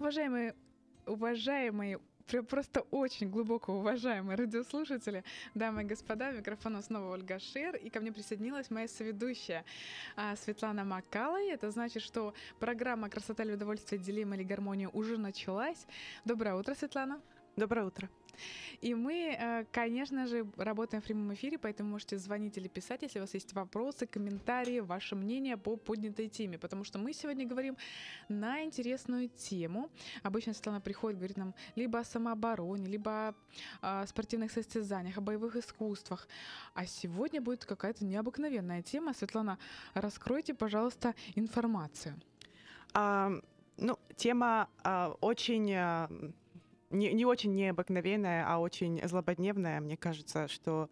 Уважаемые, уважаемые просто очень глубоко уважаемые радиослушатели, дамы и господа, микрофон снова Ольга Шер, и ко мне присоединилась моя соведущая а, Светлана Макалой. Это значит, что программа «Красота или удовольствие, делим или гармонию" уже началась. Доброе утро, Светлана. Доброе утро. И мы, э, конечно же, работаем в прямом эфире, поэтому можете звонить или писать, если у вас есть вопросы, комментарии, ваше мнение по поднятой теме, потому что мы сегодня говорим на интересную тему. Обычно Светлана приходит, говорит нам либо о самообороне, либо о спортивных состязаниях, о боевых искусствах. А сегодня будет какая-то необыкновенная тема. Светлана, раскройте, пожалуйста, информацию. А, ну, тема а, очень не, не очень необыкновенная, а очень злободневная, мне кажется, что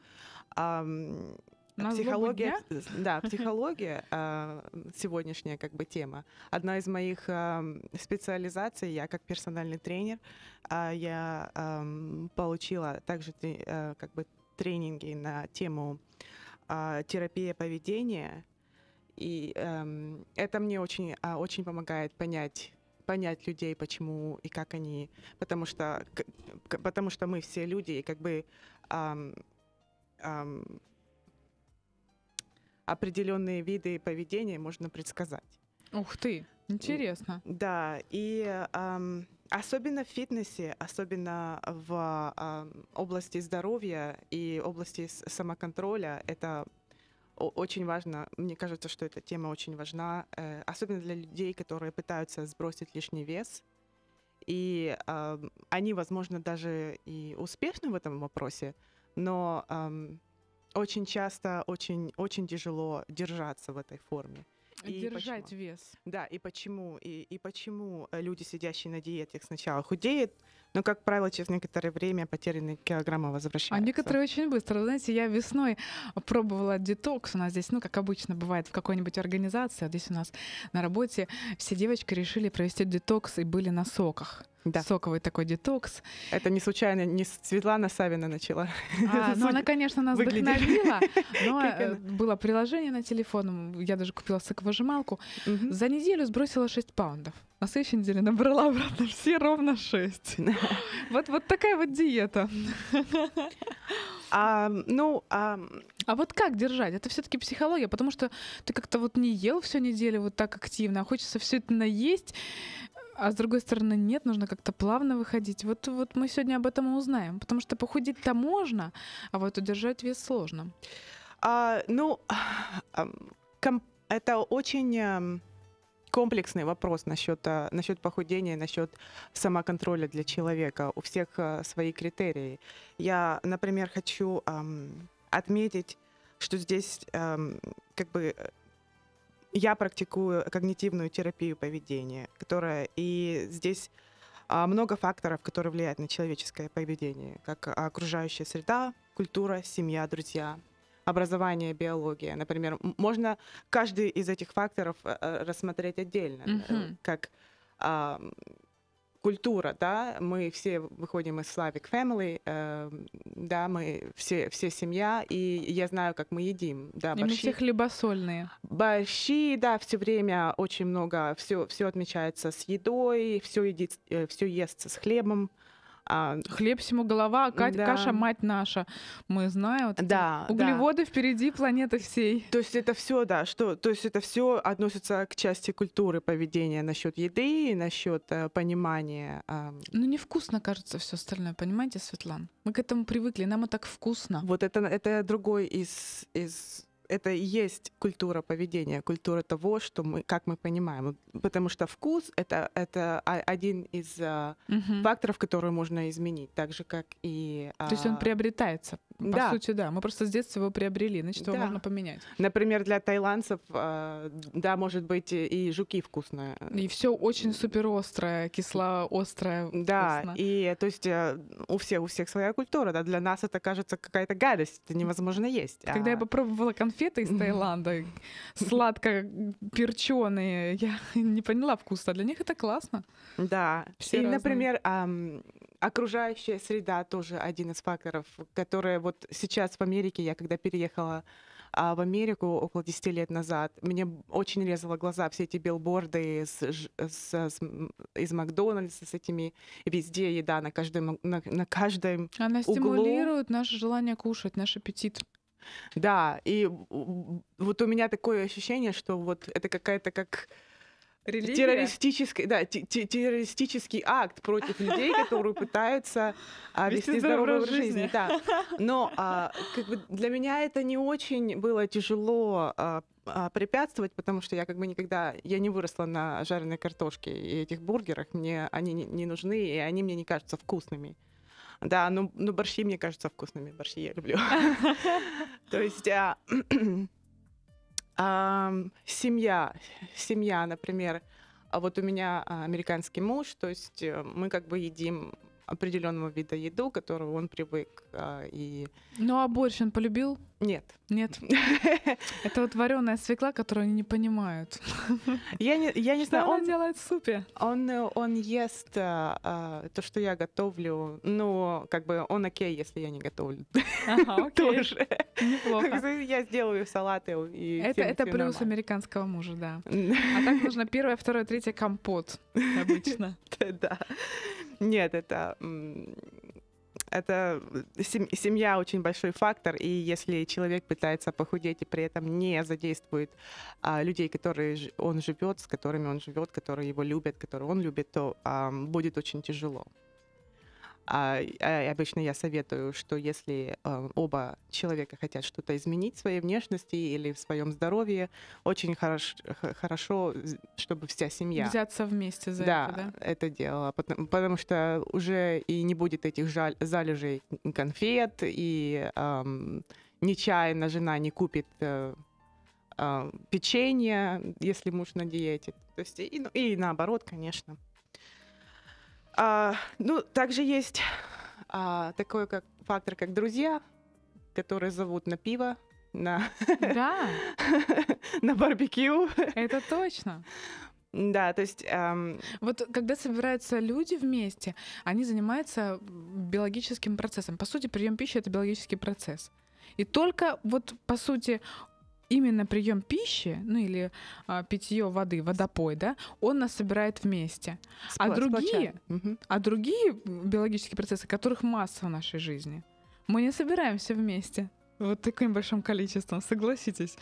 эм, психология, да, психология э, сегодняшняя как бы тема. Одна из моих э, специализаций, я как персональный тренер, э, я э, получила также э, как бы тренинги на тему э, терапия поведения, и э, это мне очень, э, очень помогает понять понять людей, почему и как они, потому что, потому что мы все люди, и как бы эм, эм, определенные виды поведения можно предсказать. Ух ты, интересно. Да, и эм, особенно в фитнесе, особенно в эм, области здоровья и области самоконтроля, это очень важно, мне кажется, что эта тема очень важна, э, особенно для людей, которые пытаются сбросить лишний вес. И э, они, возможно, даже и успешны в этом вопросе, но э, очень часто очень, очень тяжело держаться в этой форме. А держать почему. вес. Да, и почему, и, и почему э, люди, сидящие на диетах, сначала худеют, но, как правило, через некоторое время потерянные килограммы а возвращаются. А некоторые очень быстро. Вы знаете, я весной пробовала детокс. У нас здесь, ну, как обычно бывает, в какой-нибудь организации, а здесь у нас на работе все девочки решили провести детокс и были на соках да. соковый такой детокс. Это не случайно, не Светлана Савина начала. А, ну она, конечно, нас выглядит. вдохновила, но э, было приложение на телефон, я даже купила соковыжималку. За неделю сбросила 6 паундов. На следующей неделе набрала обратно все ровно 6. вот, вот такая вот диета. А, ну, а... а вот как держать? Это все-таки психология, потому что ты как-то вот не ел всю неделю вот так активно, а хочется все это наесть. А с другой стороны, нет, нужно как-то плавно выходить. Вот, вот мы сегодня об этом и узнаем, потому что похудеть-то можно, а вот удержать вес сложно. А, ну, это очень эм, комплексный вопрос насчет, э, насчет похудения, насчет самоконтроля для человека. У всех э, свои критерии. Я, например, хочу отметить, что здесь эм, как бы э, я практикую когнитивную терапию поведения, которая и здесь а, много факторов, которые влияют на человеческое поведение, как окружающая среда, культура, семья, друзья, образование, биология. Например, можно каждый из этих факторов э, э, рассмотреть отдельно, mm-hmm. как культура, да, мы все выходим из Slavic Family, э, да, мы все, все семья, и я знаю, как мы едим, да, и борщи. мы все хлебосольные. Борщи, да, все время очень много, все, все отмечается с едой, все едит, э, все естся с хлебом, а... Хлеб всему голова, Кать, да. каша мать наша. Мы знаем. Вот да. Углеводы да. впереди планеты всей. То есть это все, да, что, то есть это все относится к части культуры поведения насчет еды, и насчет э, понимания. Э... Ну невкусно, кажется, все остальное, понимаете, Светлана? Мы к этому привыкли, нам это так вкусно. Вот это это другой из из это и есть культура поведения, культура того, что мы, как мы понимаем. Потому что вкус — это, это один из угу. факторов, который можно изменить, так же, как и... То есть он а, приобретается по да. сути, да. Мы просто с детства его приобрели, значит, его да. можно поменять. Например, для тайландцев, а, да, может быть, и жуки вкусные. И все очень супер острое, кисло острое. Да, вкусно. и то есть э, у всех, у всех своя культура, да, для нас это кажется какая-то гадость, это невозможно есть. Когда а... я попробовала конфеты из Таиланда, сладко перченые, я не поняла вкуса, для них это классно. Да, Все и, разные. например, окружающая среда тоже один из факторов, которые вот сейчас в Америке, я когда переехала а, в Америку около 10 лет назад, мне очень резало глаза все эти билборды с, с, с, из Макдональдса с этими, везде еда на каждом, на, на каждом Она углу. стимулирует наше желание кушать, наш аппетит. Да, и вот у меня такое ощущение, что вот это какая-то как Религия? террористический, да, террористический акт против людей, которые пытаются а, вести здоровый образ жизни. жизни. Да. Но а, как бы для меня это не очень было тяжело а, а, препятствовать, потому что я как бы никогда, я не выросла на жареной картошке и этих бургерах, мне они не, не нужны, и они мне не кажутся вкусными. Да, но, но борщи мне кажутся вкусными, борщи я люблю. То есть а, А, семья, семья, например, а вот у меня а, американский муж, то есть э, мы как бы едим определенного вида еду, которую он привык а, и. Ну а борщ он полюбил? Нет. Нет. Это вот вареная свекла, которую они не понимают. Я не, я не что знаю, он делает в супе. Он, он ест а, то, что я готовлю. Но ну, как бы он окей, если я не готовлю. Ага, окей. Тоже. Неплохо. Я сделаю салаты. И это это плюс нормально. американского мужа, да. А так нужно первое, второе, третье компот обычно. Да. Нет, это это э, семья очень большой фактор, и если человек пытается похудеть и при этом не задействует а, людей, которые он живет, с которыми он живет, которые его любят, которые он любит, то а, будет очень тяжело. А, а обычно я советую, что если э, оба человека хотят что-то изменить в своей внешности или в своем здоровье, очень хорош, хорошо, чтобы вся семья взяться вместе за да, это, да? это делала, потому, потому что уже и не будет этих жаль, залежей конфет и эм, нечаянно жена не купит. Э, а, печенье, если муж на диете. То есть и, и наоборот, конечно. А, ну, также есть а, такой как фактор, как друзья, которые зовут на пиво, на, да. на барбекю. Это точно. Да, то есть... Эм... Вот когда собираются люди вместе, они занимаются биологическим процессом. По сути, прием пищи это биологический процесс. И только вот, по сути, именно прием пищи, ну или а, питье воды, водопой, да, он нас собирает вместе. Спла- а другие, а другие биологические процессы, которых масса в нашей жизни, мы не собираемся вместе. Вот таким большим количеством, согласитесь.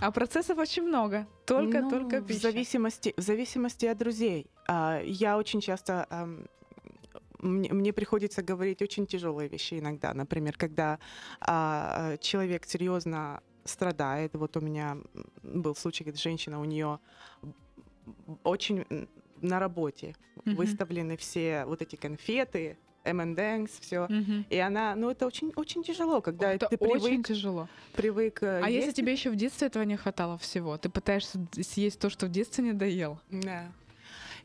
А процессов очень много. Только, ну, только пища. В зависимости, в зависимости от друзей. А, я очень часто мне, мне приходится говорить очень тяжелые вещи иногда. Например, когда а, человек серьезно страдает. Вот у меня был случай, где женщина, у нее очень на работе mm-hmm. выставлены все вот эти конфеты, M&M's, все. Угу. И она, ну это очень, очень тяжело, когда это ты привык. Очень тяжело. Привык. Э, а есть... если тебе еще в детстве этого не хватало всего, ты пытаешься съесть то, что в детстве не доел. Да.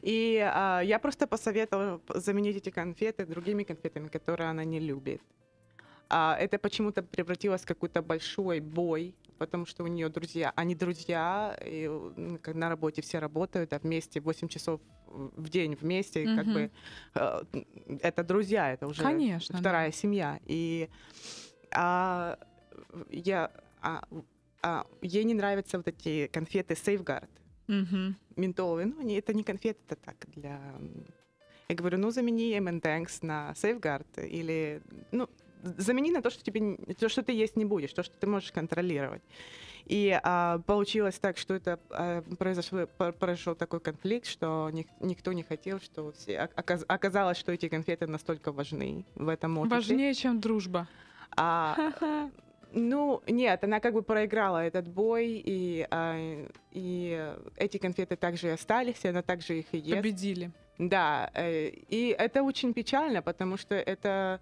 И а, я просто посоветовала заменить эти конфеты другими конфетами, которые она не любит. А это почему-то превратилось в какой-то большой бой, потому что у нее друзья, они друзья, и на работе все работают, а вместе 8 часов в день вместе, угу. как бы а, это друзья, это уже Конечно, вторая да. семья. И а, я, а, а, ей не нравятся вот эти конфеты Safeguard, угу. ментоловые, ну они, это не конфеты, это так для я говорю, ну замени M&Thanks на Safeguard или, ну, замени на то, что тебе, то, что ты есть не будешь, то, что ты можешь контролировать. И а, получилось так, что это а, произошло, произошел такой конфликт, что ни, никто не хотел, что все а, оказ, оказалось, что эти конфеты настолько важны в этом отрасли. Важнее, чем дружба. А, ну, нет, она как бы проиграла этот бой, и, а, и эти конфеты также и остались, и она также их и ест. Победили. Да, э, и это очень печально, потому что это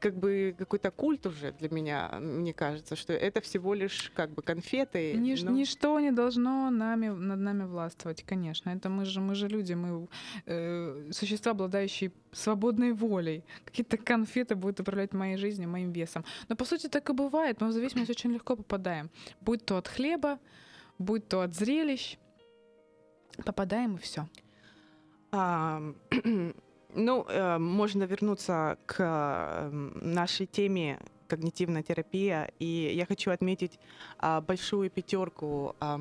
как бы какой-то культ уже для меня, мне кажется, что это всего лишь как бы конфеты. Ниш, но... Ничто не должно нами, над нами властвовать, конечно. Это мы же, мы же люди, мы э, существа, обладающие свободной волей. Какие-то конфеты будут управлять моей жизнью, моим весом. Но по сути так и бывает, мы в зависимость очень легко попадаем. Будь то от хлеба, будь то от зрелищ, попадаем и все. Ну, э, можно вернуться к эм, нашей теме когнитивная терапия, и я хочу отметить э, большую пятерку. Э,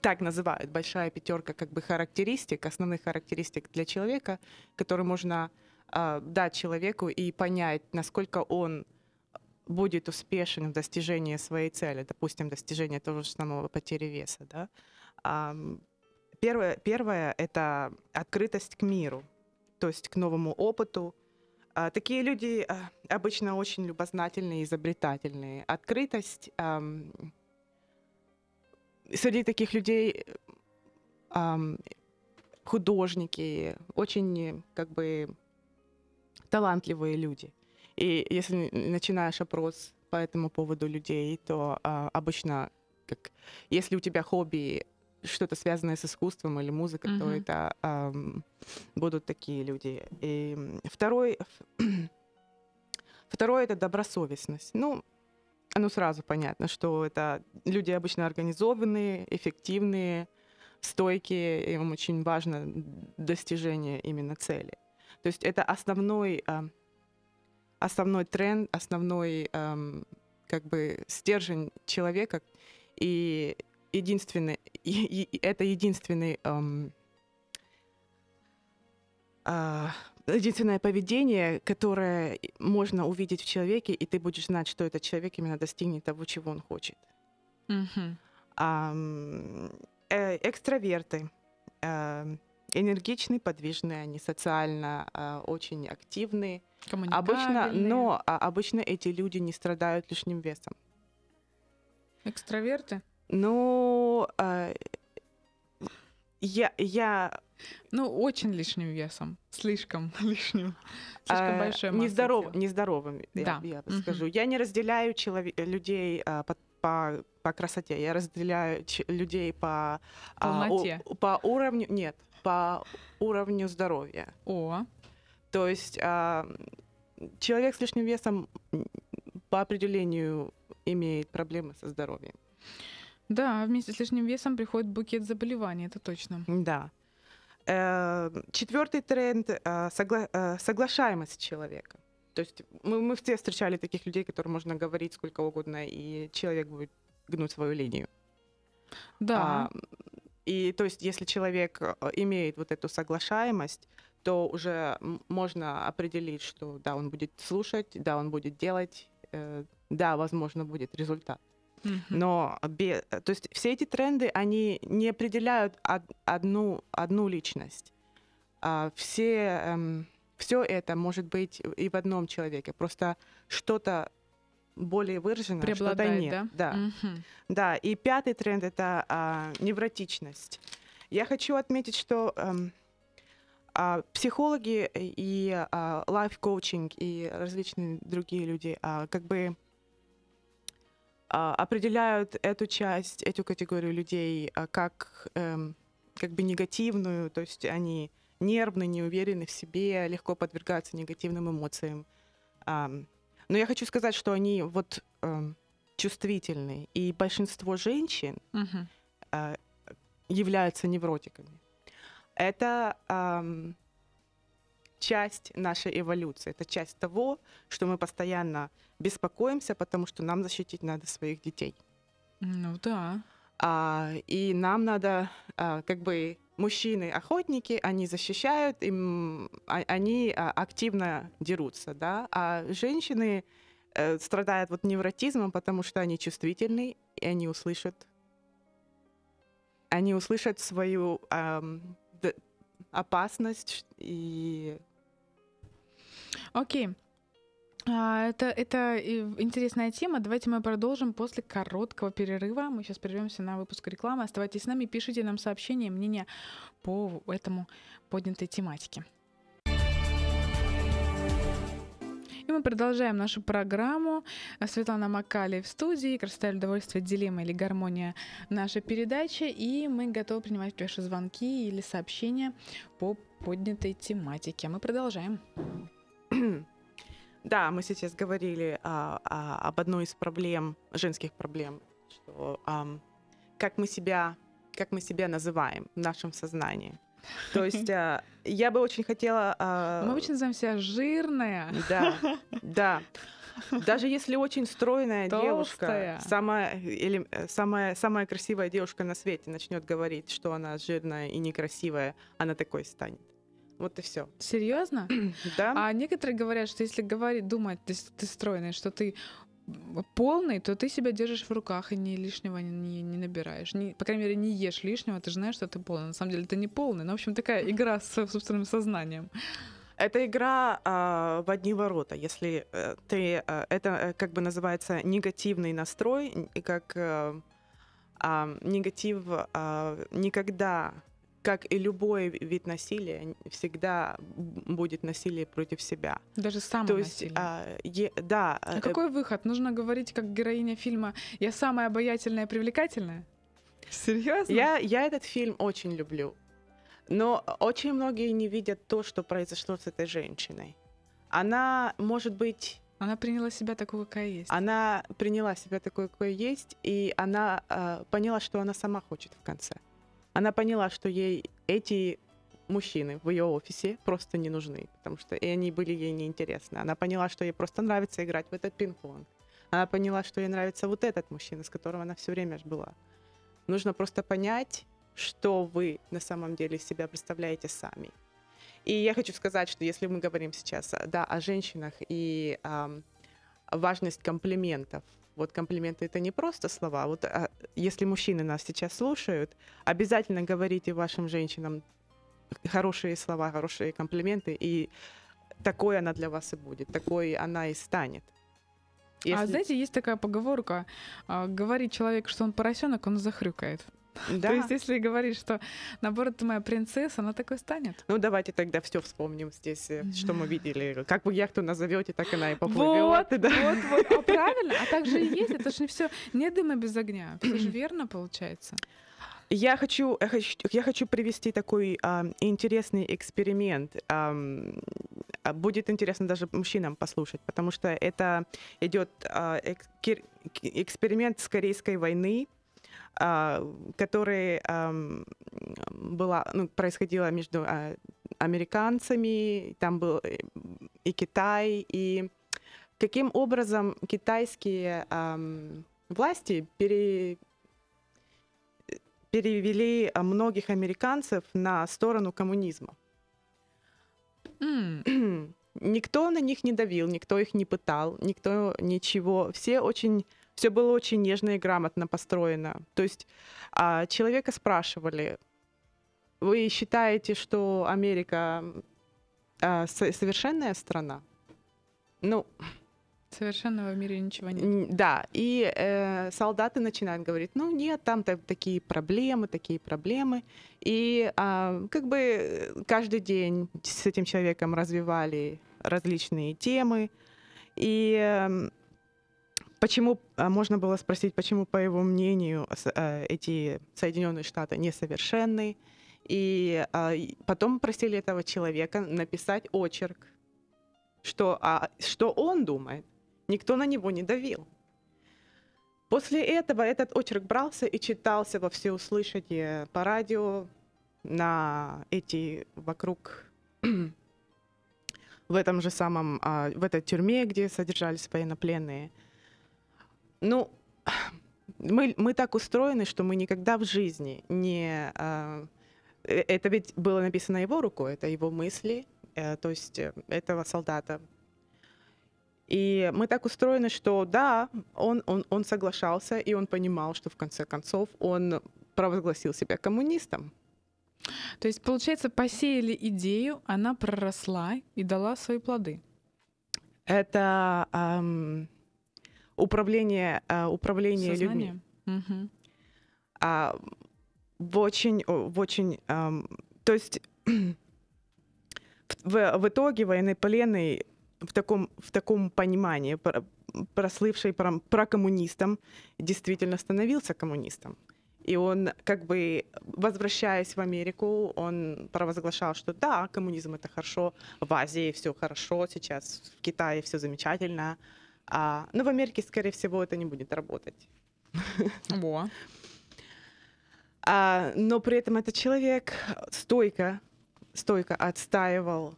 так называют большая пятерка как бы характеристик, основных характеристик для человека, которые можно э, дать человеку и понять, насколько он будет успешен в достижении своей цели, допустим, достижения того же самого потери веса, да, Первое, первое — это открытость к миру, то есть к новому опыту. А, такие люди а, обычно очень любознательные, изобретательные. Открытость а, среди таких людей а, художники, очень как бы талантливые люди. И если начинаешь опрос по этому поводу людей, то а, обычно, как, если у тебя хобби что-то связанное с искусством или музыкой, mm-hmm. то это эм, будут такие люди. И второй, второй это добросовестность. Ну, ну сразу понятно, что это люди обычно организованные, эффективные, стойкие, им очень важно достижение именно цели. То есть это основной, э, основной тренд, основной э, как бы стержень человека, и единственный, и, и это единственный эм, э, единственное поведение, которое можно увидеть в человеке, и ты будешь знать, что этот человек именно достигнет того, чего он хочет. Mm-hmm. Эм, э, экстраверты. Э, энергичные, подвижные, они социально э, очень активны. Обычно, но а, обычно эти люди не страдают лишним весом. Экстраверты? Ну, э, я, я... Ну, очень лишним весом. Слишком лишним. Слишком э, большой массой. Нездоров, нездоровым, да. я, я скажу. Я не разделяю человек, людей э, по, по, по красоте. Я разделяю людей по... Полноте. Э, у, по уровню... Нет, по уровню здоровья. О. То есть э, человек с лишним весом по определению имеет проблемы со здоровьем. Да, вместе с лишним весом приходит букет заболеваний, это точно. Да. Э, Четвертый тренд э, согла- э, соглашаемость человека. То есть мы, мы все встречали таких людей, которым можно говорить сколько угодно, и человек будет гнуть свою линию. Да. А, и то есть, если человек имеет вот эту соглашаемость, то уже можно определить, что да, он будет слушать, да, он будет делать, э, да, возможно, будет результат. Но без, э, то есть все эти тренды, они не определяют од, одну, одну личность. А, все, эм, все это может быть и в одном человеке. Просто что-то более выражено, а что-то нет. Да? Да. mm да, и пятый тренд — это а, невротичность. Я хочу отметить, что... Эм, а, психологи и а, лайф-коучинг и различные другие люди а, как бы а, определяют эту часть, эту категорию людей а, как эм, как бы негативную, то есть они нервны, не уверены в себе, легко подвергаются негативным эмоциям. Но я хочу сказать, что они вот эм, чувствительны, и большинство женщин угу. являются невротиками. Это часть нашей эволюции, это часть того, что мы постоянно беспокоимся, потому что нам защитить надо своих детей. Ну да. А, и нам надо, а, как бы, мужчины-охотники, они защищают, им, а, они а, активно дерутся, да, а женщины э, страдают вот невротизмом, потому что они чувствительны, и они услышат, они услышат свою э, опасность и... Окей. Okay. А, это, это интересная тема. Давайте мы продолжим после короткого перерыва. Мы сейчас прервемся на выпуск рекламы. Оставайтесь с нами, пишите нам сообщения, мнения по этому поднятой тематике. И мы продолжаем нашу программу. Светлана Макали в студии. Красота и удовольствие, дилемма или гармония наша передача. И мы готовы принимать ваши звонки или сообщения по поднятой тематике. Мы продолжаем. Да, мы сейчас говорили а, а, об одной из проблем, женских проблем, что а, как мы себя, как мы себя называем в нашем сознании. То есть а, я бы очень хотела... А... Мы очень называемся жирная. Да, да. Даже если очень стройная Толстая. девушка, самая, или, самая, самая красивая девушка на свете начнет говорить, что она жирная и некрасивая, она такой станет. Вот и все. Серьезно? да. А некоторые говорят, что если говорить, думать, ты, ты стройный, что ты полный, то ты себя держишь в руках и ни лишнего не, не, набираешь. Не, по крайней мере, не ешь лишнего, ты же знаешь, что ты полный. На самом деле ты не полный. Ну, в общем, такая игра с собственным сознанием. Это игра э, в одни ворота. Если э, ты... Э, это э, как бы называется негативный настрой, и как э, э, негатив э, никогда как и любой вид насилия, всегда будет насилие против себя. Даже самое То есть, насилие. А, е, да. А э, какой выход? Нужно говорить, как героиня фильма «Я самая обаятельная и привлекательная»? Серьезно? Я, я этот фильм очень люблю. Но очень многие не видят то, что произошло с этой женщиной. Она, может быть... Она приняла себя такой, какая есть. Она приняла себя такой, какой есть, и она э, поняла, что она сама хочет в конце. Она поняла, что ей эти мужчины в ее офисе просто не нужны, потому что и они были ей неинтересны. Она поняла, что ей просто нравится играть в этот пинг-понг. Она поняла, что ей нравится вот этот мужчина, с которым она все время была. Нужно просто понять, что вы на самом деле себя представляете сами. И я хочу сказать, что если мы говорим сейчас да, о женщинах и э, важность комплиментов вот комплименты это не просто слова. А вот а, если мужчины нас сейчас слушают, обязательно говорите вашим женщинам хорошие слова, хорошие комплименты, и такой она для вас и будет, такой она и станет. А если... А знаете, есть такая поговорка: а, говорит человек, что он поросенок, он захрюкает. Да. То есть, если говорить, что наоборот, ты моя принцесса, она такой станет. Ну, давайте тогда все вспомним здесь, э, что мы видели. Как вы яхту назовете, так она и поплывет. Вот, да. вот, вот. А правильно, а так же и есть. Это же не все. Не дыма без огня. Все же верно получается. Я хочу, я хочу, я хочу привести такой а, интересный эксперимент. А, будет интересно даже мужчинам послушать, потому что это идет а, эксперимент с Корейской войны. А, которая была, ну, происходила между а, американцами, там был э, и Китай, и каким образом китайские власти пере, перевели многих американцев на сторону коммунизма. Mm. Никто на них не давил, никто их не пытал, никто ничего. Все очень все было очень нежно и грамотно построено. То есть а, человека спрашивали, вы считаете, что Америка а, совершенная страна? Ну, Совершенного в мире ничего нет. Да, и э, солдаты начинают говорить, ну нет, там такие проблемы, такие проблемы. И э, как бы каждый день с этим человеком развивали различные темы. И эм, Почему, а, можно было спросить, почему, по его мнению, э, эти Соединенные Штаты несовершенны, а, и потом просили этого человека написать очерк, что, а, что он думает. Никто на него не давил. После этого этот очерк брался и читался во всеуслышание по радио, на эти вокруг в этом же самом, а, в этой тюрьме, где содержались военнопленные – ну, мы, мы так устроены, что мы никогда в жизни не... А, э, это ведь было написано его рукой, это его мысли, э, то есть э, этого солдата. И мы так устроены, что да, он, он, он соглашался, и он понимал, что в конце концов он провозгласил себя коммунистом. То есть, получается, посеяли идею, она проросла и дала свои плоды. Это... Эм управление, э, управление людьми. Угу. А, в очень, в очень, эм, то есть в, в итоге военнопленный в таком, в таком понимании, прослывший про, про коммунистом, действительно становился коммунистом. И он, как бы, возвращаясь в Америку, он провозглашал, что да, коммунизм это хорошо, в Азии все хорошо, сейчас в Китае все замечательно, а, но ну, в Америке, скорее всего, это не будет работать. Во. А, но при этом этот человек стойко, стойко отстаивал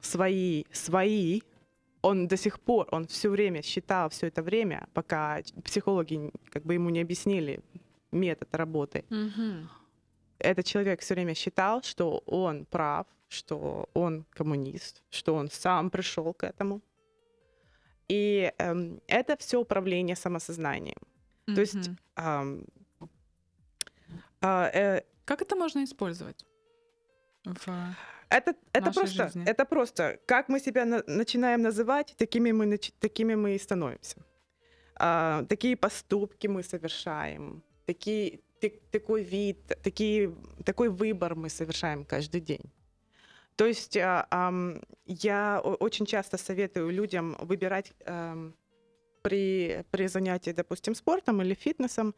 свои, свои. Он до сих пор, он все время считал, все это время, пока психологи как бы ему не объяснили метод работы. Угу. Этот человек все время считал, что он прав, что он коммунист, что он сам пришел к этому. И эм, это все управление самосознанием. Mm-hmm. То есть эм, э, э, как это можно использовать? В это, это просто, жизни. это просто, как мы себя на, начинаем называть, такими мы такими мы и становимся. А, такие поступки мы совершаем, такие, такой вид, такие, такой выбор мы совершаем каждый день. То есть а, я очень часто советую людям выбирать эм, при, при занятии, допустим, спортом или фитнесом,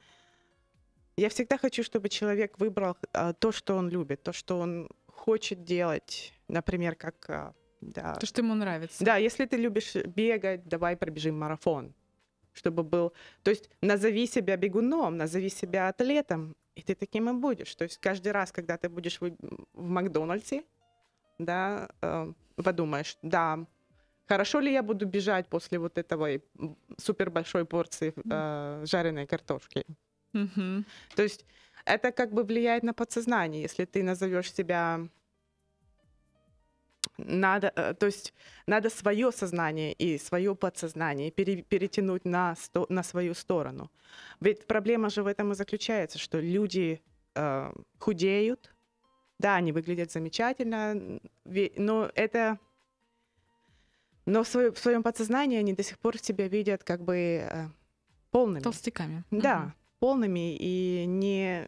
я всегда хочу, чтобы человек выбрал а, то, что он любит, то, что он хочет делать, например, как... А, да. То, что ему нравится. Да, если ты любишь бегать, давай пробежим марафон, чтобы был... То есть назови себя бегуном, назови себя атлетом, и ты таким и будешь. То есть каждый раз, когда ты будешь в Макдональдсе, да, э, подумаешь, да, хорошо ли я буду бежать после вот этого супер большой порции э, жареной картошки. Mm-hmm. То есть это как бы влияет на подсознание, если ты назовешь себя надо, э, то есть надо свое сознание и свое подсознание пере, перетянуть на, сто, на свою сторону. Ведь проблема же в этом и заключается, что люди э, худеют, да, они выглядят замечательно, но это... Но в, свое, в своем подсознании они до сих пор себя видят как бы э, полными. Толстяками. Да, угу. полными и не,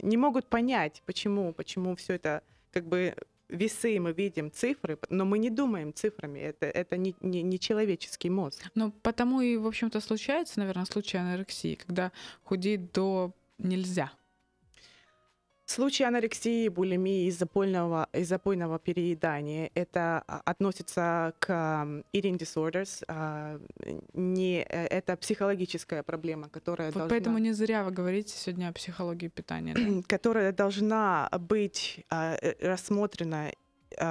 не могут понять, почему, почему все это как бы весы мы видим цифры, но мы не думаем цифрами. Это, это не, не, не человеческий мозг. Ну, потому и, в общем-то, случается, наверное, случай анорексии, когда худеть до нельзя. Случаи анорексии, булимии из-за и запойного, и запойного переедания – это а, относится к eating disorders. А, не, э, это психологическая проблема, которая вот должна… Поэтому не зря вы говорите сегодня о психологии питания. Да? которая должна быть а, э, рассмотрена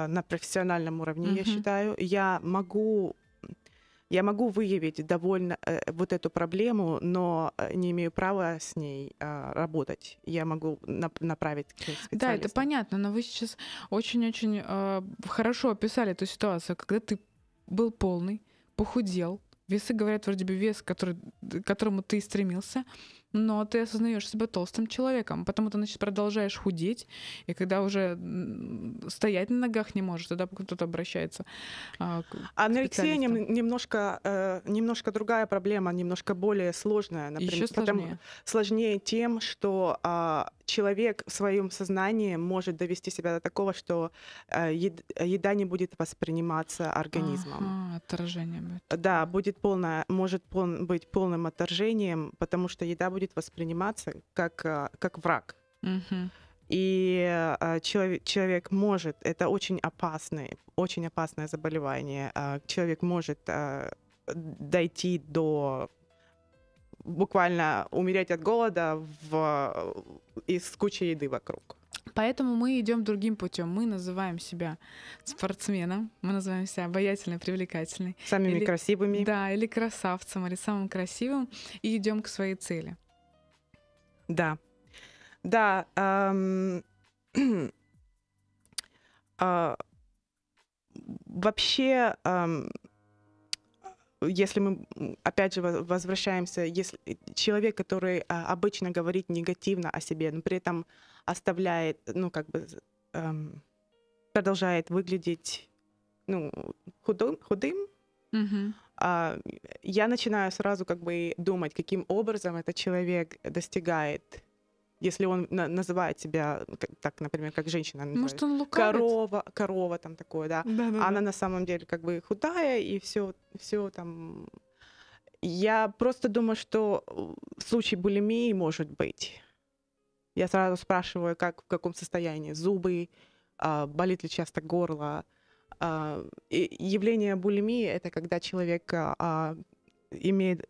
на профессиональном уровне, uh-huh. я считаю. Я могу я могу выявить довольно э, вот эту проблему, но э, не имею права с ней э, работать. Я могу нап- направить к Да, это понятно, но вы сейчас очень-очень э, хорошо описали эту ситуацию, когда ты был полный, похудел, весы говорят вроде бы вес, который, к которому ты стремился, но ты осознаешь себя толстым человеком, потому ты, значит, продолжаешь худеть, и когда уже стоять на ногах не можешь, тогда кто-то обращается. Э, а, Анорексия нем, немножко, э, немножко другая проблема, немножко более сложная. Например, Еще сложнее. Потому, сложнее тем, что э, человек в своем сознании может довести себя до такого, что э, еда не будет восприниматься организмом. А Ага, отторжением. Да, будет полное, может пол, быть полным отторжением, потому что еда будет будет восприниматься как, а, как враг. Угу. И а, человек, человек может, это очень опасное, очень опасное заболевание, а, человек может дойти до буквально умереть от голода в, из кучи еды вокруг. Поэтому мы идем другим путем. Мы называем себя спортсменом, мы называем себя обаятельной, привлекательной. самими или, красивыми. Да, или красавцем, или самым красивым, и идем к своей цели. Да. Да. А, вообще, если мы опять же возвращаемся, если э, человек, который а, обычно говорит негативно о себе, но при этом оставляет, ну как бы продолжает выглядеть ну худым, худым mm-hmm. А, я начинаю сразу как бы думать, каким образом этот человек достигает если он на- называет себя ну, так, например, как женщина, Может, он лукавит? корова, корова там такое, да, да, да она на самом деле как бы худая и все, все там. Я просто думаю, что э, случай булимии может быть. Я сразу спрашиваю, как в каком состоянии зубы, а, болит ли часто горло, а, явление булимии — это когда человек а, имеет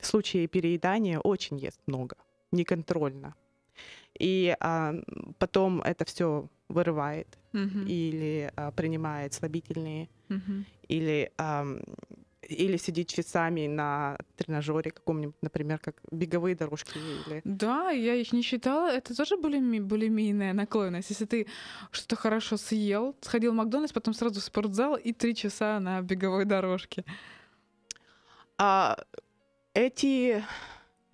случаи переедания, очень ест много, неконтрольно. И а, потом это все вырывает mm-hmm. или принимает слабительные, mm-hmm. или или сидеть часами на тренажере каком-нибудь, например, как беговые дорожки. Или... Да, я их не считала. Это тоже были булимийная наклонность. Если ты что-то хорошо съел, сходил в Макдональдс, потом сразу в спортзал и три часа на беговой дорожке. А, эти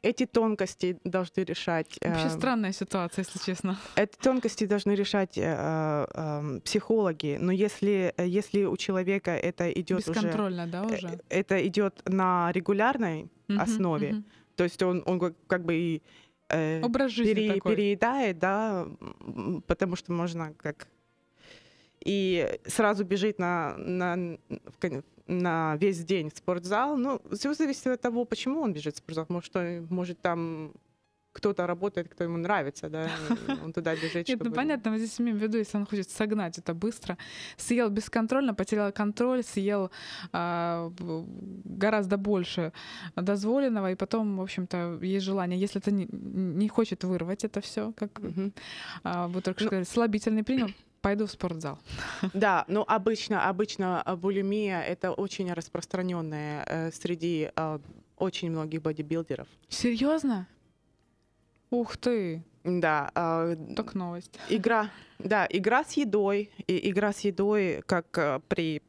эти тонкости должны решать... Э, Вообще странная ситуация, если честно. Эти тонкости должны решать э, эм, психологи, но если, если у человека это идет Бесконтрольно, уже, да, э, уже? Это идет на регулярной угу, основе, угу. то есть он, он как бы и э, Образ жизни пере, такой. переедает, да, потому что можно как и сразу бежит на, на в, на весь день в спортзал. Ну, все зависит от того, почему он бежит в спортзал. Может, что, может там кто-то работает, кто ему нравится, да, он туда бежит. Нет, ну понятно, мы здесь имеем в виду, если он хочет согнать это быстро, съел бесконтрольно, потерял контроль, съел э, гораздо больше дозволенного, и потом, в общем-то, есть желание, если это не, не хочет вырвать это все, как угу. э, вы только что ну, сказали, слабительный прием. Пойду в спортзал. Да, ну обычно, обычно э, булимия это очень распространенная э, среди э, очень многих бодибилдеров. Серьезно? Ух ты! Да. Э, так новость. Игра, да, игра с едой, и игра с едой, как э, при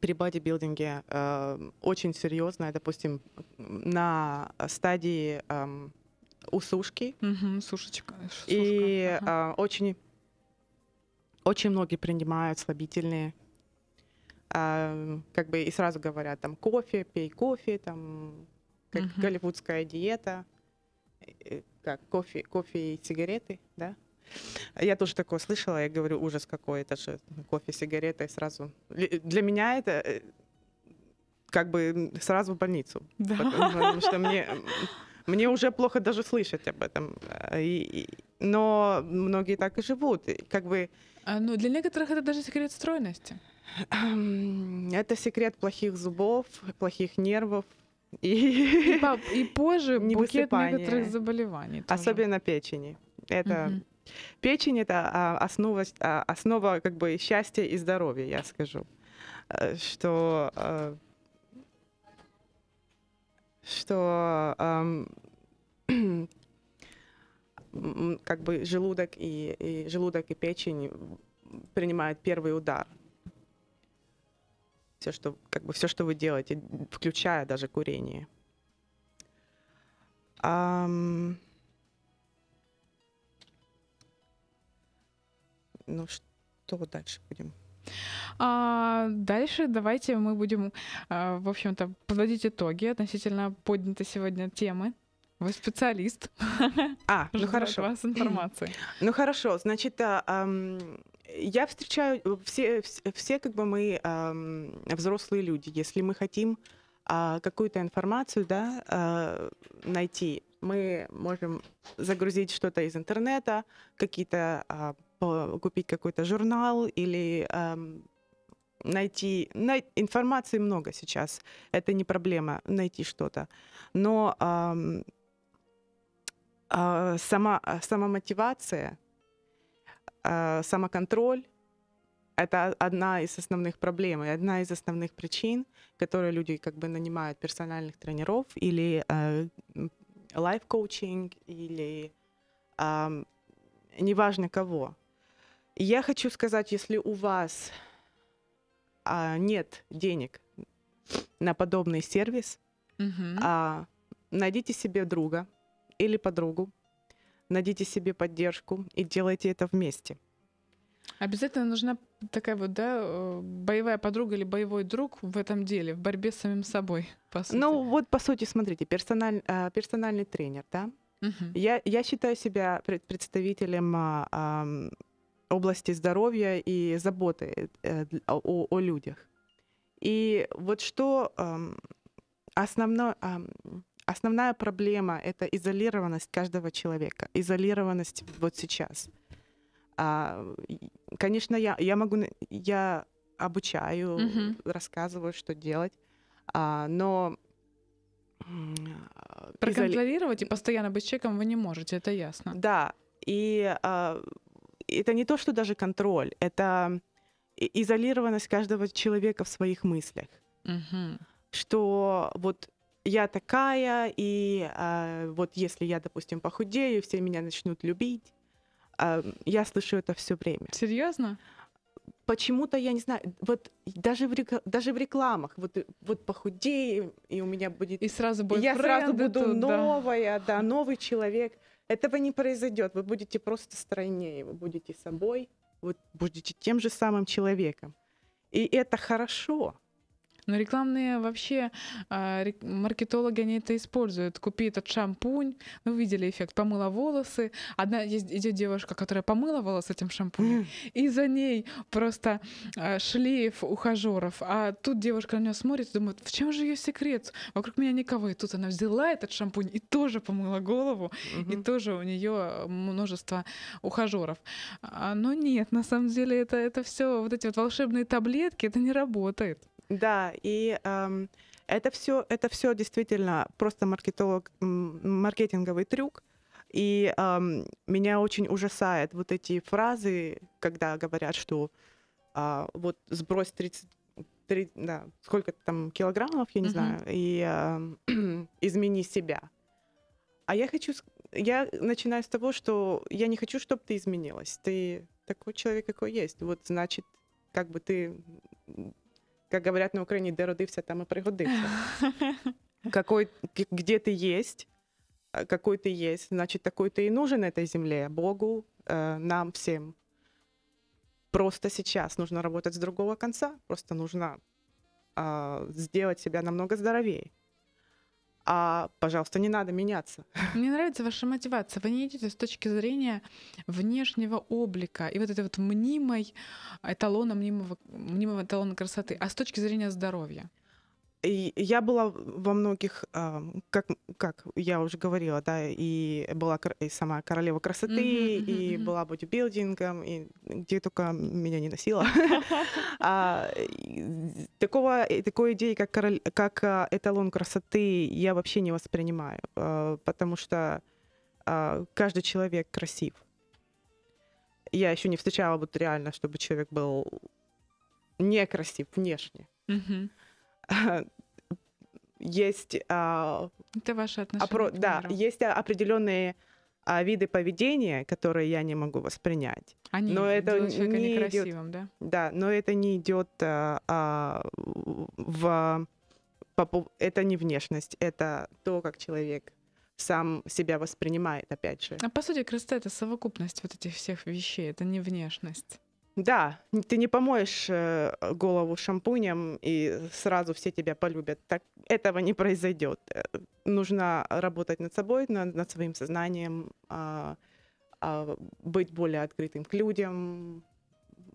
при бодибилдинге э, очень серьезная, допустим, на стадии э, эм, усушки. Угу, сушечка, сушка. И э, очень очень многие принимают слабительные, э, как бы и сразу говорят, там, кофе, пей кофе, там, как uh-huh. голливудская диета, э, как кофе, кофе и сигареты, да. Я тоже такое слышала, я говорю, ужас какой, это же кофе, сигареты, и сразу. Для меня это э, как бы сразу в больницу, да. потому, потому что мне, мне уже плохо даже слышать об этом. Э, и, и, но многие так и живут. И как бы а, ну, для некоторых это даже секрет стройности. Эм, это секрет плохих зубов, плохих нервов. И, и, по, и позже не букет высыпания. некоторых заболеваний. Тоже. Особенно печени. Это угу. печень это а, основа, а, основа как бы счастья и здоровья, я скажу. Э, что э, что эм, как бы желудок и, и желудок и печень принимают первый удар. Все, что, как бы все, что вы делаете, включая даже курение. Um, ну что дальше будем? А дальше давайте мы будем, а, в общем-то, подводить итоги относительно поднятой сегодня темы. Вы специалист. А, ну хорошо. вас информации. Ну хорошо, значит, а, я встречаю все, все как бы мы взрослые люди. Если мы хотим а, какую-то информацию, да, а, найти, мы можем загрузить что-то из интернета, какие-то купить какой-то журнал или найти информации много сейчас это не проблема найти что-то но эм, а, сама, а, сама мотивация, а, самоконтроль — это одна из основных проблем и одна из основных причин, которые люди как бы нанимают персональных тренеров или лайф-коучинг, или неважно кого. я хочу сказать, если у вас нет денег на подобный сервис, угу. найдите себе друга — или подругу, найдите себе поддержку и делайте это вместе. Обязательно нужна такая вот, да, э, боевая подруга или боевой друг в этом деле, в борьбе с самим собой, по сути. Ну, вот, по сути, смотрите, персональ, э, персональный тренер, да? Угу. Я, я считаю себя представителем э, области здоровья и заботы э, э о, о людях. И вот что э, основное... Э, Основная проблема — это изолированность каждого человека, изолированность вот сейчас. А, конечно, я, я могу, я обучаю, Mm-hmm. рассказываю, что делать, а, но а, проконтролировать изоли... и постоянно быть человеком вы не можете, это ясно. Да, и а, это не то, что даже контроль, это изолированность каждого человека в своих мыслях, угу. что вот я такая, и э, вот если я, допустим, похудею, все меня начнут любить. Э, я слышу это все время. Серьезно? Почему-то я не знаю, вот даже в, рек... даже в рекламах, вот, вот похудею, и у меня будет... И сразу будет Я сразу буду тут, новая, да. да, новый человек. Этого не произойдет. Вы будете просто стройнее, вы будете собой, вы будете тем же самым человеком. И это хорошо. Но рекламные вообще а, маркетологи они это используют. Купи этот шампунь, ну видели эффект, помыла волосы. Одна есть, идет девушка, которая помыла волосы этим шампунем, и за ней просто а, шлейф ухажеров. А тут девушка на нее смотрит и думает, в чем же ее секрет? Вокруг меня никого. И тут она взяла этот шампунь и тоже помыла голову, угу. и тоже у нее множество ухажеров. А, но нет, на самом деле это, это все вот эти вот волшебные таблетки, это не работает. Да, и эм, это все, это все действительно просто маркетолог, маркетинговый трюк. И эм, меня очень ужасает вот эти фразы, когда говорят, что э, вот сбрось 30, 3, да, сколько там килограммов, я не uh-huh. знаю, и э, измени себя. А я хочу, я начинаю с того, что я не хочу, чтобы ты изменилась. Ты такой человек, какой есть. Вот значит, как бы ты как говорят на Украине, де родився, там и пригодився. Какой, где ты есть, а, какой ты есть, значит, такой ты и нужен этой земле, Богу, э, нам всем. Просто сейчас нужно работать с другого конца, просто нужно а, сделать себя намного здоровее а, пожалуйста, не надо меняться. Мне нравится ваша мотивация. Вы не идете с точки зрения внешнего облика и вот этой вот мнимой а, эталона, мнимого, мнимого эталона красоты, а с точки зрения здоровья и я была во многих, а, как, как я уже говорила, да, и была и сама королева красоты, mm-hmm, mm-hmm, и mm-hmm. была бодибилдингом, и где только меня не носила. А, такого, такой идеи, как, король, как а, эталон красоты, я вообще не воспринимаю, потому что каждый человек красив. Я еще не встречала вот реально, чтобы человек был некрасив внешне. Mm-hmm. есть... А, это ваши отношения. Опро- да, есть а, определенные а, виды поведения, которые я не могу воспринять. Они но это не некрасивым, идет, да? Да, но это не идет а, а, в... По, это не внешность, это то, как человек сам себя воспринимает, опять же. А по сути, красота — это совокупность вот этих всех вещей, это не внешность. Да, ты не помоешь э, голову шампунем и сразу все тебя полюбят. Так этого не произойдет. Э, нужно работать над собой, над, над своим сознанием, а, а, быть более открытым к людям,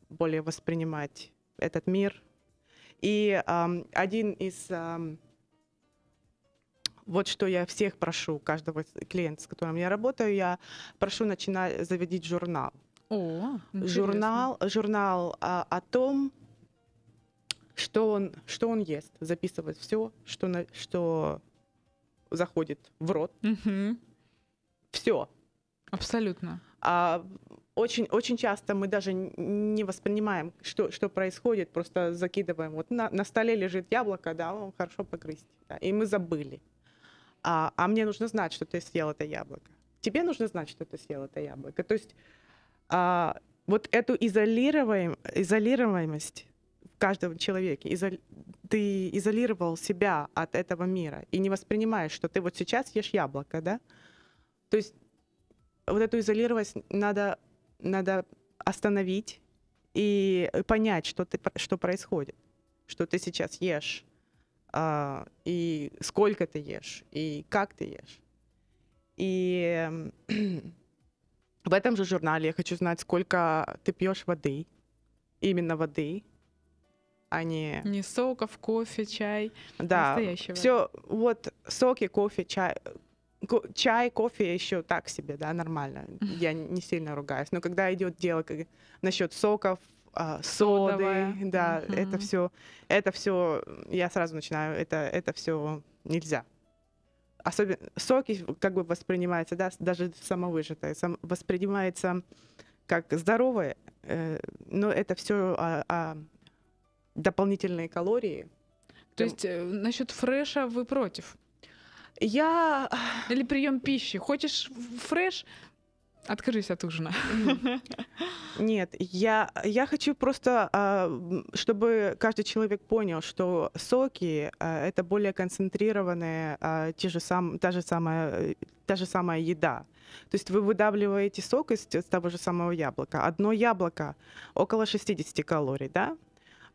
более воспринимать этот мир. И а, один из а, вот что я всех прошу, каждого клиента, с которым я работаю, я прошу начинать заводить журнал о, журнал, журнал а, о том, что он, что он ест, записывать все, что, на, что заходит в рот. Угу. Все. Абсолютно. А, очень, очень часто мы даже не воспринимаем, что, что происходит, просто закидываем. Вот на, на столе лежит яблоко, да, он хорошо погрызть. Да, и мы забыли. А, а мне нужно знать, что ты съел это яблоко. Тебе нужно знать, что ты съел это яблоко. То есть а, вот эту изолируем, изолируемость в каждом человеке, ты изолировал себя от этого мира и не воспринимаешь, что ты вот сейчас ешь яблоко, да? То есть вот эту изолированность надо, надо остановить и понять, что, ты, что происходит, что ты сейчас ешь, а, и сколько ты ешь, и как ты ешь. И эм, В этом же журнале я хочу знать, сколько ты пьешь воды, именно воды, а не... Не соков, кофе, чай, да, настоящего. Все, вот соки, кофе, чай, ко- чай, кофе еще так себе, да, нормально. Я не сильно ругаюсь. Но когда идет дело как, насчет соков, э, соды, Содовая. да, uh-huh. это все, это все, я сразу начинаю, это, это все нельзя особенно соки как бы воспринимается да, даже самовыжатые, сам, воспринимается как здоровые, э, но это все а, а, дополнительные калории. То есть э, насчет фреша вы против? Я... Или прием пищи. Хочешь фреш, Откажись от ужина. Нет, я, я хочу просто, а, чтобы каждый человек понял, что соки а, — это более концентрированная те же сам, та, же самая, та же самая еда. То есть вы выдавливаете сок из того же самого яблока. Одно яблоко около 60 калорий, да?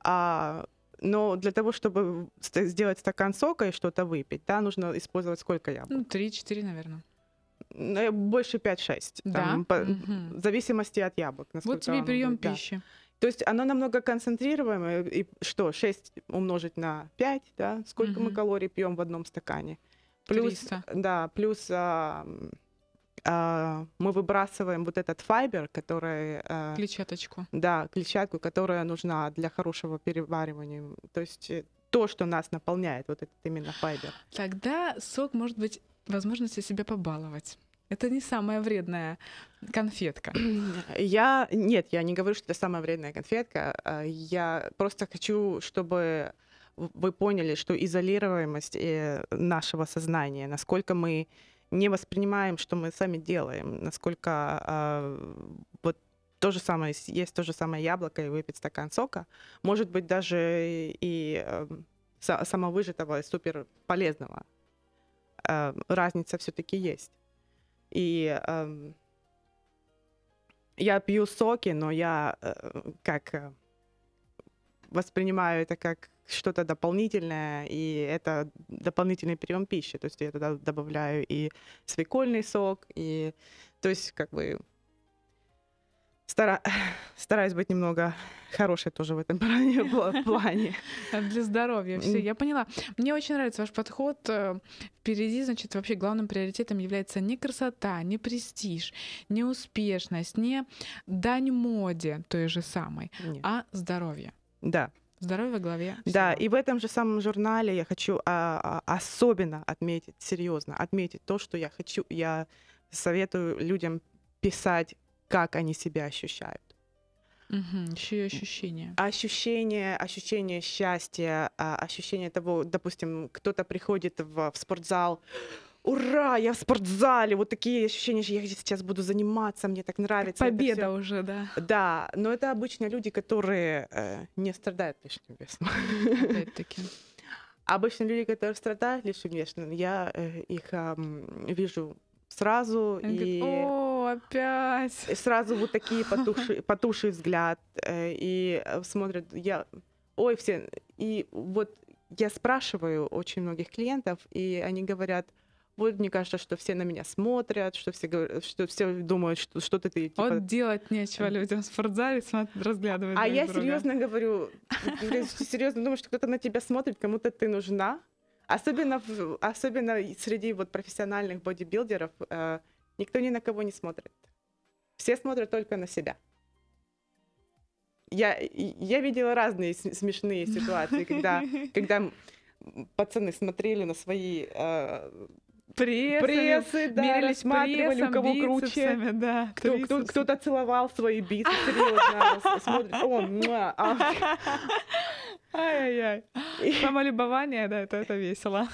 А но для того, чтобы сделать стакан сока и что-то выпить, да, нужно использовать сколько яблок? Ну, 3-4, наверное. Ну, больше 5-6, да? там, по, угу. в зависимости от яблок. Вот тебе прием пищи. Да. То есть оно намного концентрируемое, и что, 6 умножить на 5, да, сколько угу. мы калорий пьем в одном стакане. Плюс, 300. Да, плюс а, а, мы выбрасываем вот этот файбер, который... А, клетчаточку. Да, клетчатку, которая нужна для хорошего переваривания. То есть э, то, что нас наполняет, вот этот именно файбер. Тогда сок может быть возможности себя побаловать. Это не самая вредная конфетка. Я нет, я не говорю, что это самая вредная конфетка. А, я просто хочу, чтобы вы поняли, что изолируемость э, нашего сознания, насколько мы не воспринимаем, что мы сами делаем, насколько а, вот то же самое есть то же самое яблоко и выпить стакан сока, может быть даже и э, самовыжатого и супер полезного. Э, разница все-таки есть. И э, я пью соки, но я э, как э, воспринимаю это как что-то дополнительное, и это дополнительный прием пищи. То есть я туда добавляю и свекольный сок, и то есть как бы стара... стараюсь быть немного хорошей тоже в этом плане. Для здоровья все, я поняла. Мне очень нравится ваш подход. Э, впереди, значит, вообще главным приоритетом является не красота, не престиж, не успешность, не дань моде той же самой, Нет. а здоровье. Да, Здоровье в главе. Всего. Да, и в этом же самом журнале я хочу а, а, особенно отметить, серьезно отметить то, что я хочу, я советую людям писать как они себя ощущают. Угу, еще и ощущения. Ощущение, ощущение счастья, а, ощущение того, допустим, кто-то приходит в, в спортзал, ура, я в спортзале, вот такие ощущения, что я сейчас буду заниматься, мне так нравится. Как победа уже, да. Да, но это обычно люди, которые э, не страдают лишним весом. Опять-таки. Обычно люди, которые страдают лишним весом, я э, их э, вижу сразу. Он и... говорит, о, опять! И сразу вот такие потуши, потуший взгляд, э, и э, смотрят, я... Ой, все... И вот я спрашиваю очень многих клиентов, и они говорят, вот мне кажется, что все на меня смотрят, что все, говорят, что все думают, что что-то ты... Типа... Вот делать нечего э, людям в спортзале разглядывать А друг я друга. серьезно говорю, серьезно думаю, что кто-то на тебя смотрит, кому-то ты нужна, Особенно, особенно среди вот профессиональных бодибилдеров э, никто ни на кого не смотрит. Все смотрят только на себя. Я, я видела разные смешные ситуации, когда, когда пацаны смотрели на свои э, прессами, прессы, да, мерились прессом, у кого круче. Да, кто, кто, кто-то целовал свои бицепсы, смотрит, о, Ай-яй-яй. Самолюбование, да, это, это весело.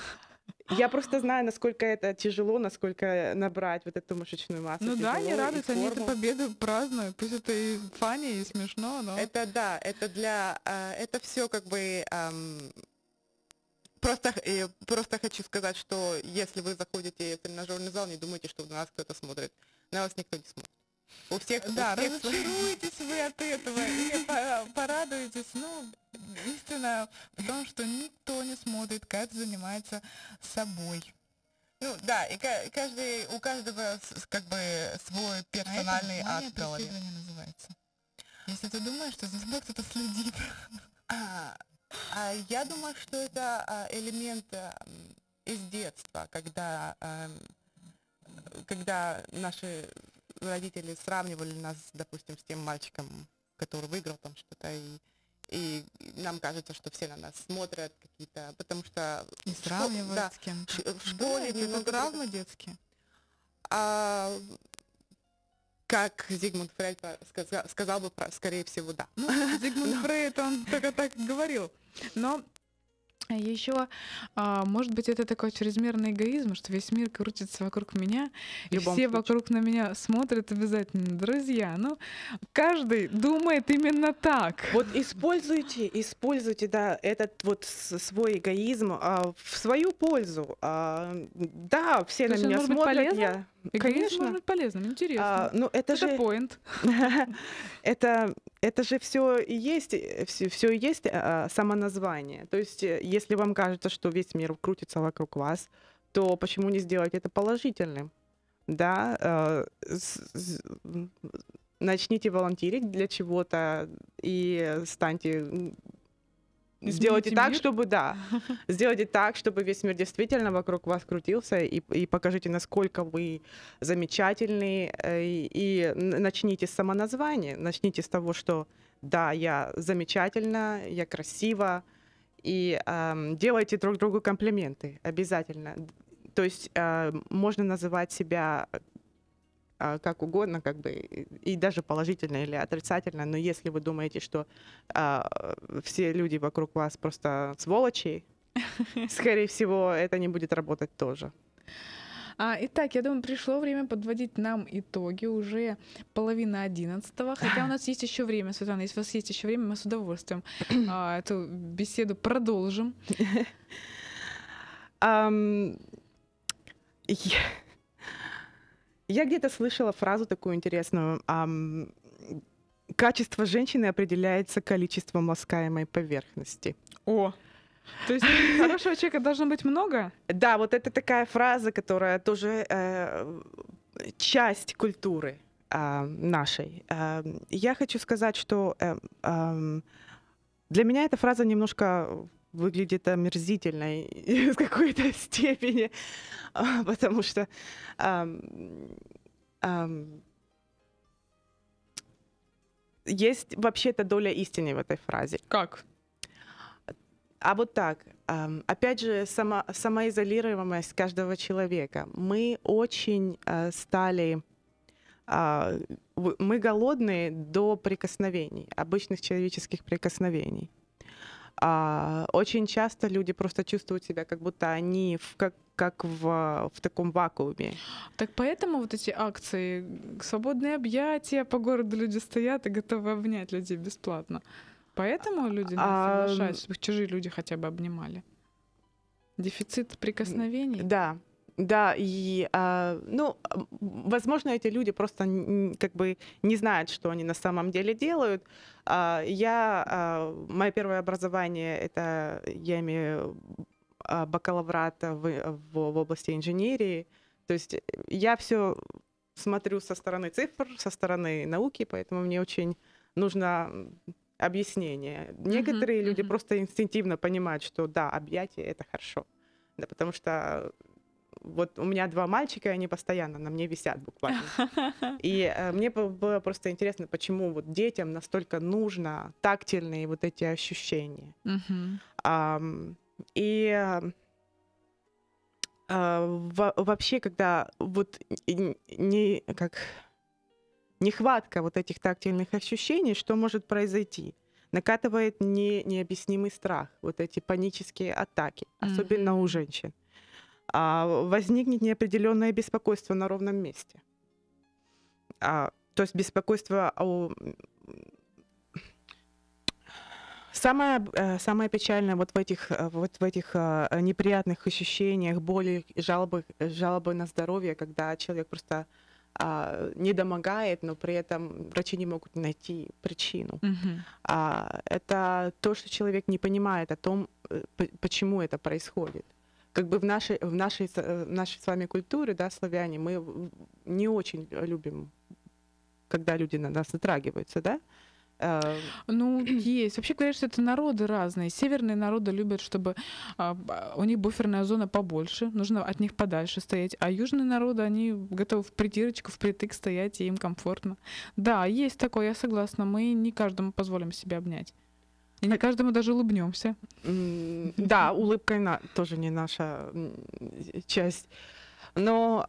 Я просто знаю, насколько это тяжело, насколько набрать вот эту мышечную массу. Ну да, они радуются, они эту победу празднуют. Пусть это и фани, и смешно, но... Это да, это для... Э, это все как бы эм, Просто, э, просто хочу сказать, что если вы заходите в тренажерный зал, не думайте, что на нас кто-то смотрит. На вас никто не смотрит. У всех, да, у всех... разочаруетесь вы от этого или порадуетесь. Ну, истина в том, что никто не смотрит, каждый занимается собой. Ну да, и каждый, у каждого как бы свой персональный а это ад в голове. называется. Если ты думаешь, что за тобой кто-то следит. А, а, я думаю, что это а, элемент э, из детства, когда, э, когда наши родители сравнивали нас, допустим, с тем мальчиком, который выиграл там что-то, и, и нам кажется, что все на нас смотрят какие-то, потому что... И сравнивают школ, с кем-то. В школе да, немного... это травмы детские. А, как Зигмунд Фрейд сказал бы, скорее всего, да. Ну, Зигмунд Фрейд, он только так говорил. Но а Еще, а, может быть, это такой чрезмерный эгоизм, что весь мир крутится вокруг меня, и все случае. вокруг на меня смотрят обязательно. Друзья, ну, каждый думает именно так. Вот используйте, используйте, да, этот вот свой эгоизм а, в свою пользу. А, да, все То на меня смотрят. Я... Эгоизм Конечно. может быть полезным, а, интересно. А, ну, это, это же... point. это это же все и есть, все, э, все и есть а, название. То есть, э, если вам кажется, что весь мир крутится вокруг вас, то почему не сделать это положительным? Да, а, с, с, начните волонтерить для чего-то и станьте Измените сделайте мир? так, чтобы да, сделайте так, чтобы весь мир действительно вокруг вас крутился и, и покажите, насколько вы замечательны э, и, и начните с самоназвания, начните с того, что да, я замечательна, я красива и эм, делайте друг другу комплименты обязательно. То есть э, можно называть себя а, как угодно, как бы, и даже положительно или отрицательно, но если вы думаете, что а, все люди вокруг вас просто сволочи, скорее всего, это не будет работать тоже. А, итак, я думаю, пришло время подводить нам итоги уже половина одиннадцатого. Хотя у нас есть еще время, Светлана, если у вас есть еще время, мы с удовольствием а, эту беседу продолжим. Um, yeah. Я где-то слышала фразу такую интересную. Um, качество женщины определяется количеством ласкаемой поверхности. О! То есть хорошего человека должно быть много? Да, вот это такая фраза, которая тоже э, часть культуры э, нашей. Э, я хочу сказать, что э, э, для меня эта фраза немножко выглядит омерзительно в какой-то степени, а, потому что есть вообще-то доля истины в этой фразе. Как? А вот так. Опять же, само, самоизолируемость каждого человека. Мы очень а, стали... А, мы голодные до прикосновений, обычных человеческих прикосновений. А, очень часто люди просто чувствуют себя, как будто они в, как, как в, в таком вакууме. Так поэтому вот эти акции, свободные объятия, по городу люди стоят и готовы обнять людей бесплатно. Поэтому люди а... соглашаются, чтобы чужие люди хотя бы обнимали. Дефицит прикосновений? Да, да, и, а, ну, возможно, эти люди просто как бы не знают, что они на самом деле делают. А, я, а, мое первое образование, это я имею а, бакалаврат в, в, в области инженерии. То есть э, я все смотрю со стороны цифр, со стороны науки, поэтому мне очень нужно объяснение. Некоторые uh-huh, люди uh-huh. просто инстинктивно понимают, что да, объятия это хорошо. Да, потому что вот у меня два мальчика, и они постоянно на мне висят буквально. И э, мне было просто интересно, почему вот детям настолько нужно тактильные вот эти ощущения. Mm-hmm. А, и а, вообще, когда вот не как нехватка вот этих тактильных ощущений, что может произойти? Накатывает не, необъяснимый страх, вот эти панические атаки, mm-hmm. особенно у женщин. А возникнет неопределенное беспокойство на ровном месте. А, то есть беспокойство о Самое, э, самое печальное вот в этих, э, вот в этих э, неприятных ощущениях, боли, жалобы, жалобы на здоровье, когда человек просто а, недомогает, но при этом врачи не могут найти причину. Mm-hmm. А, это то, что человек не понимает о том, почему это происходит как бы в нашей, в нашей, э, в нашей с вами культуре, да, славяне, мы не очень любим, когда люди на нас затрагиваются, да? Э, ну, есть. Вообще, конечно, это народы разные. Северные народы любят, чтобы а, у них буферная зона побольше, нужно от них подальше стоять. А южные народы, они готовы в придирочку, притык стоять, и им комфортно. Да, есть такое, я согласна. Мы не каждому позволим себя обнять. И каждому даже улыбнемся. Да, улыбка тоже не наша часть. Но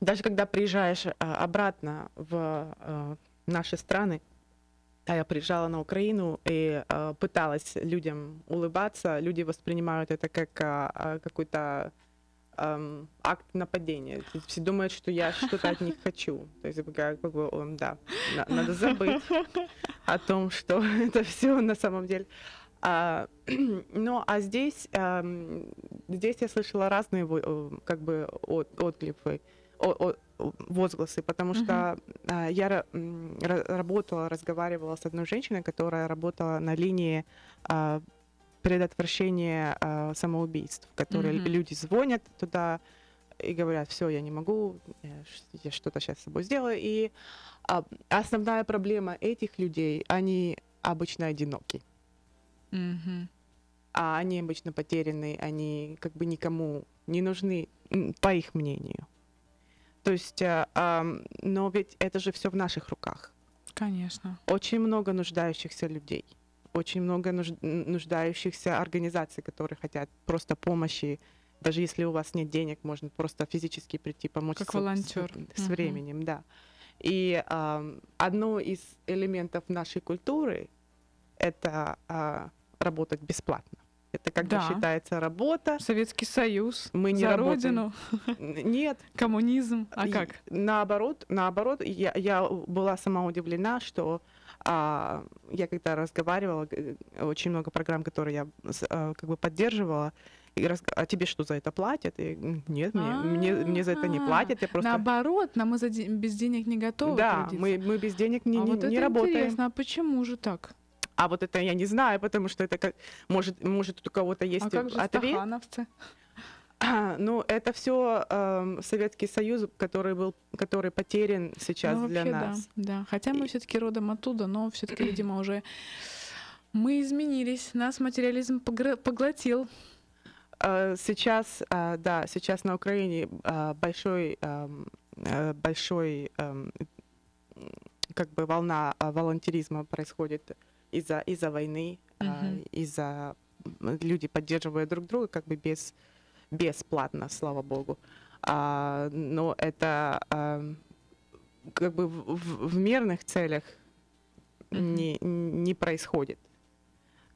даже когда приезжаешь а, обратно в а, наши страны, да, я приезжала на Украину и а, пыталась людям улыбаться. Люди воспринимают это как э, какую-то эм, акт нападения. Все думают, что я что-то от них хочу. То есть я как бы, эм, да, на, надо забыть о том, что это все на самом деле. А, ну, а здесь, эм, здесь я слышала разные э, как бы от, отклипы, от, от, возгласы, потому что uh-huh. я р- работала, разговаривала с одной женщиной, которая работала на линии э, предотвращение э, самоубийств, которые mm-hmm. люди звонят туда и говорят, все, я не могу, я что-то сейчас с собой сделаю. И а, основная проблема этих людей, они обычно одиноки. Mm-hmm. А они обычно потеряны, они как бы никому не нужны, по их мнению. То есть, а, а, но ведь это же все в наших руках. Конечно. Очень много нуждающихся людей очень много нуждающихся организаций, которые хотят просто помощи. Даже если у вас нет денег, можно просто физически прийти помочь. Как с, волонтер. С, с временем, uh -huh. да. И э, одно из элементов нашей культуры это э, работать бесплатно. Это когда да. считается работа. Советский Союз. Мы не работаем. родину. Нет. Коммунизм. А как? И, наоборот, наоборот, я, я была сама удивлена, что а, я когда разговаривала, очень много программ, которые я а, как бы поддерживала, и раз, а тебе что за это платят? И, нет, мне, мне, мне за это не а, платят. Я просто... Наоборот, нам за де- без денег не готовы. Да, мы, мы без денег не, а не, вот не это работаем. Интересно, а почему же так? А вот это я не знаю, потому что это как может, может у кого-то есть а как же ответ. Стахановцы? Ну, это все э, эм, Советский Союз, который был, который потерян сейчас ну, для нас. Да, да. Хотя мы все-таки родом оттуда, но все-таки, видимо, уже мы изменились, нас материализм поглотил. Э, сейчас, э, да, сейчас на Украине э, большой, эм, большой эм, как бы волна волонтеризма происходит из-за из, -за, из -за войны, угу. из-за люди поддерживают друг друга как бы без бесплатно, слава богу. А, но это а, как бы в, в, в мерных целях не, не происходит.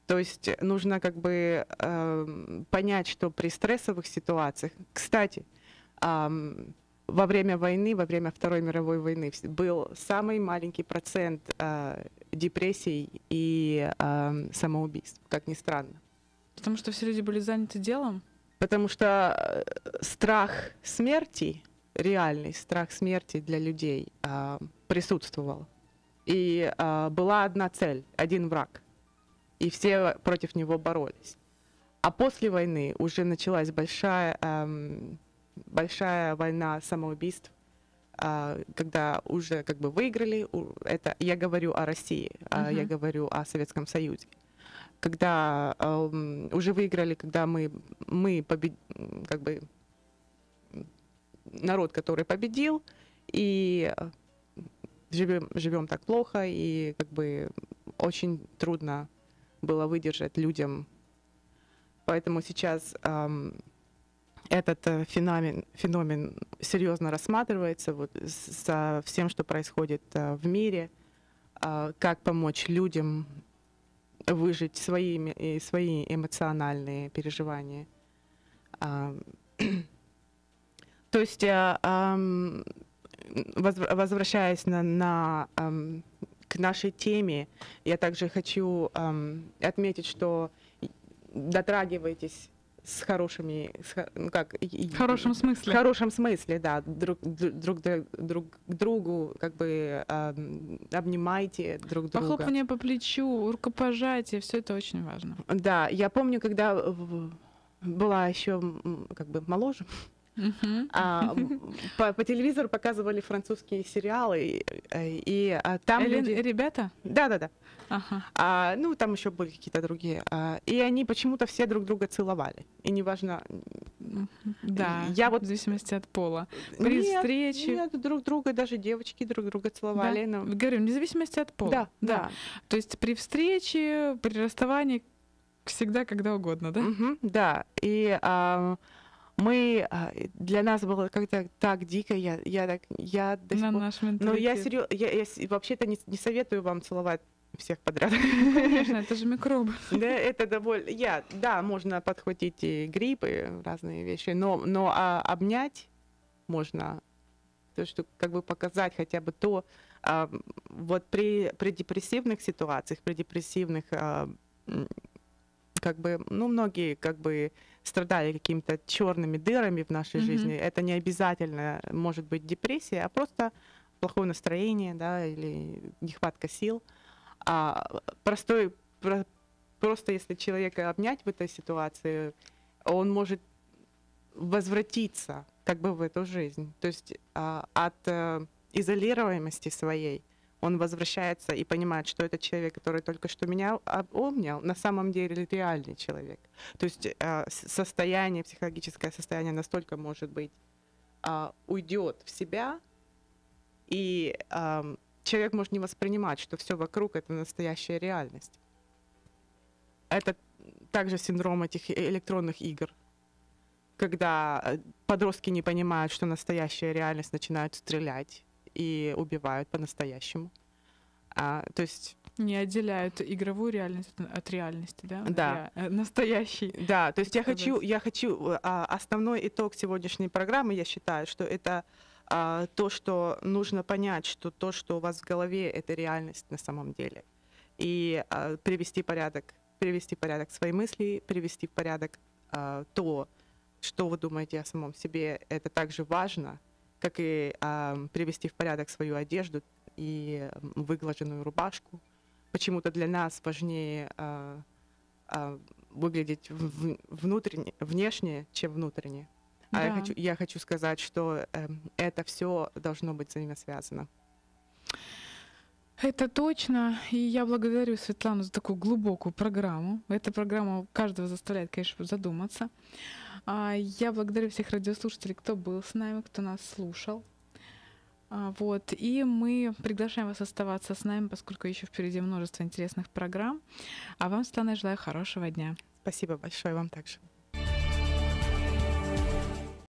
То есть нужно как бы э, понять, что при стрессовых ситуациях, кстати, э, во время войны, во время Второй мировой войны был самый маленький процент э, депрессий и э, самоубийств, как ни странно. Потому что все люди были заняты делом? Потому что э, страх смерти, реальный страх смерти для людей э, присутствовал. И э, была одна цель, один враг. И все против него боролись. А после войны уже началась большая, эм, большая война самоубийств, э, когда уже как бы выиграли. Это я говорю о России, uh-huh. я говорю о Советском Союзе когда э, уже выиграли, когда мы, мы побед... как бы народ, который победил, и а, живем, живем так плохо, и как бы очень трудно было выдержать людям. Поэтому сейчас э, этот феномен, феномен серьезно рассматривается вот, со всем, что происходит э, в мире, э, как помочь людям выжить свои, свои эмоциональные переживания. То есть, э, возвращаясь на, на, к нашей теме, я также хочу отметить, что дотрагивайтесь с хорошими, с, ну как, в хорошем смысле, в хорошем смысле, да, друг друг друг, друг другу как бы э, обнимайте друг друга. Похлопывание по плечу, рукопожатие, все это очень важно. Да, я помню, когда была еще как бы моложе, Uh-huh. А, по, по телевизору показывали французские сериалы, и, э, и а, там Элен, люди... ребята? Да, да, да. Uh-huh. А, ну, там еще были какие-то другие. А, и они почему-то все друг друга целовали. И неважно... Да, я вот... в зависимости от пола. При нет, встрече... Нет, друг друга, даже девочки друг друга целовали. Да. Но... Ну. Говорю, вне зависимости от пола. Да, да. да. То есть при встрече, при расставании, всегда, когда угодно, да? uh-huh, да. И... А мы а, для нас было как-то так дико, я я так я до сих На пор... наш Но я серьезно, я, я вообще-то не, не советую вам целовать всех подряд. Конечно, это же микробы. Да, это довольно... Я, да, можно подхватить и гриппы, разные вещи, но, но а, обнять можно, то, что как бы показать хотя бы то, а, вот при, при депрессивных ситуациях, при депрессивных а, как бы, ну, многие как бы страдали какими-то черными дырами в нашей mm-hmm. жизни. Это не обязательно может быть депрессия, а просто плохое настроение, да, или нехватка сил. А простой, про, просто если человека обнять в этой ситуации, он может возвратиться как бы в эту жизнь, то есть а, от а, изолируемости своей – он возвращается и понимает, что этот человек, который только что меня а обнял, на самом деле реальный человек. То есть э, состояние, психологическое состояние настолько, может быть, а, уйдет в себя, и а, человек может не воспринимать, что все вокруг — это настоящая реальность. Это также синдром этих э, электронных игр, когда э, подростки не понимают, что настоящая реальность, начинают стрелять, и убивают по-настоящему. А, то есть не отделяют игровую реальность от реальности, да? Да. Ре... Э, настоящий. Да, то есть я хочу, я хочу а, основной итог сегодняшней программы, я считаю, что это а, то, что нужно понять, что то, что у вас в голове, это реальность на самом деле, и а, привести порядок, привести порядок свои мысли, привести в порядок а, то, что вы думаете о самом себе, это также важно, как и э, привести в порядок свою одежду и выглаженную рубашку. Почему-то для нас важнее э, э, выглядеть в, внутренне, внешне, чем внутренне. Да. А я хочу, я хочу сказать, что э, это все должно быть взаимосвязано. связано. Это точно. И я благодарю Светлану за такую глубокую программу. Эта программа каждого заставляет, конечно, задуматься. А, я благодарю всех радиослушателей, кто был с нами, кто нас слушал. А, вот. И мы приглашаем вас оставаться с нами, поскольку еще впереди множество интересных программ. А вам, Светлана, желаю хорошего дня. Спасибо большое вам также.